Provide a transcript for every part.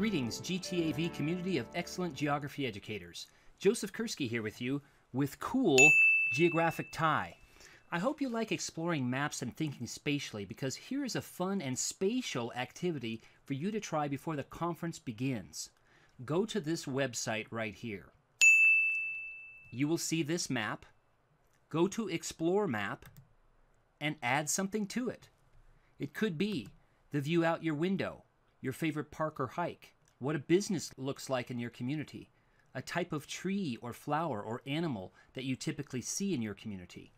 Greetings, GTAV community of excellent geography educators. Joseph Kursky here with you with Cool Geographic Tie. I hope you like exploring maps and thinking spatially because here is a fun and spatial activity for you to try before the conference begins. Go to this website right here. You will see this map. Go to Explore Map and add something to it. It could be the view out your window your favorite park or hike, what a business looks like in your community, a type of tree or flower or animal that you typically see in your community.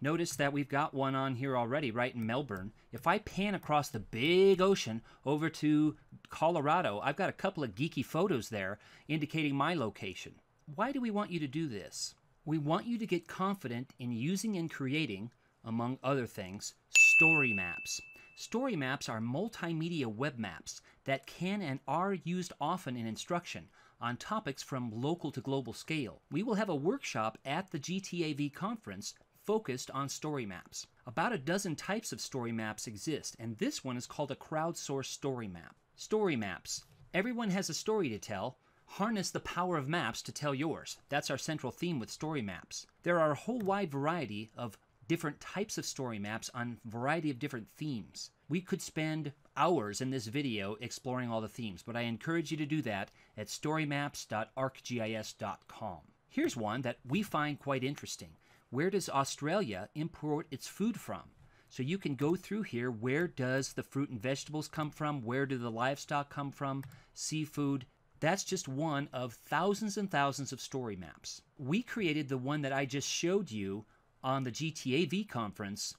Notice that we've got one on here already, right in Melbourne. If I pan across the big ocean over to Colorado, I've got a couple of geeky photos there indicating my location. Why do we want you to do this? We want you to get confident in using and creating, among other things, story maps. Story maps are multimedia web maps that can and are used often in instruction on topics from local to global scale. We will have a workshop at the GTAV conference focused on story maps. About a dozen types of story maps exist, and this one is called a crowdsourced story map. Story maps. Everyone has a story to tell, Harness the power of maps to tell yours. That's our central theme with story maps. There are a whole wide variety of different types of story maps on a variety of different themes. We could spend hours in this video exploring all the themes, but I encourage you to do that at storymaps.arcgis.com. Here's one that we find quite interesting. Where does Australia import its food from? So you can go through here, where does the fruit and vegetables come from? Where do the livestock come from? Seafood, that's just one of thousands and thousands of story maps. We created the one that I just showed you on the GTA V conference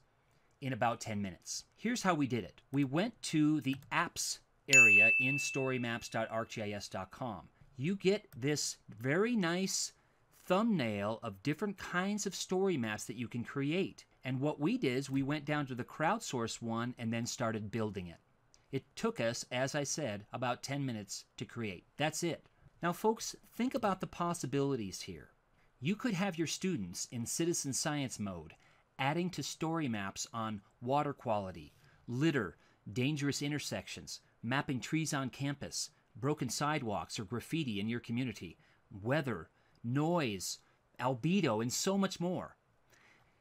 in about 10 minutes. Here's how we did it. We went to the apps area in storymaps.arcgis.com. You get this very nice thumbnail of different kinds of story maps that you can create. And what we did is we went down to the crowdsource one and then started building it. It took us, as I said, about 10 minutes to create. That's it. Now, folks, think about the possibilities here. You could have your students in citizen science mode, adding to story maps on water quality, litter, dangerous intersections, mapping trees on campus, broken sidewalks or graffiti in your community, weather, noise, albedo, and so much more.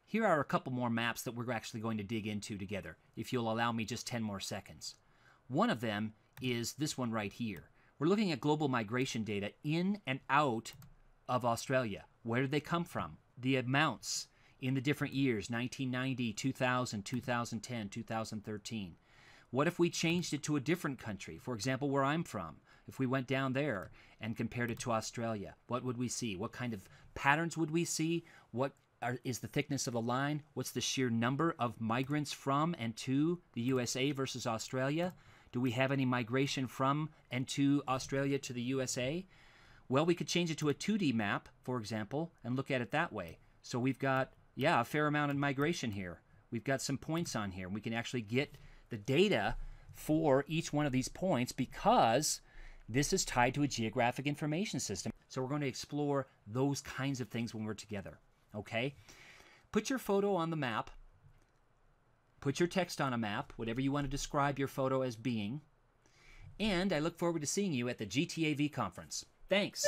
Here are a couple more maps that we're actually going to dig into together, if you'll allow me just 10 more seconds. One of them is this one right here. We're looking at global migration data in and out of Australia. Where did they come from? The amounts in the different years 1990, 2000, 2010, 2013. What if we changed it to a different country? For example, where I'm from. If we went down there and compared it to Australia, what would we see? What kind of patterns would we see? What are, is the thickness of the line? What's the sheer number of migrants from and to the USA versus Australia? Do we have any migration from and to Australia to the USA? Well, we could change it to a 2D map, for example, and look at it that way. So we've got, yeah, a fair amount of migration here. We've got some points on here. We can actually get the data for each one of these points because this is tied to a geographic information system. So we're going to explore those kinds of things when we're together. Okay? Put your photo on the map. Put your text on a map, whatever you want to describe your photo as being. And I look forward to seeing you at the GTAV conference. Thanks.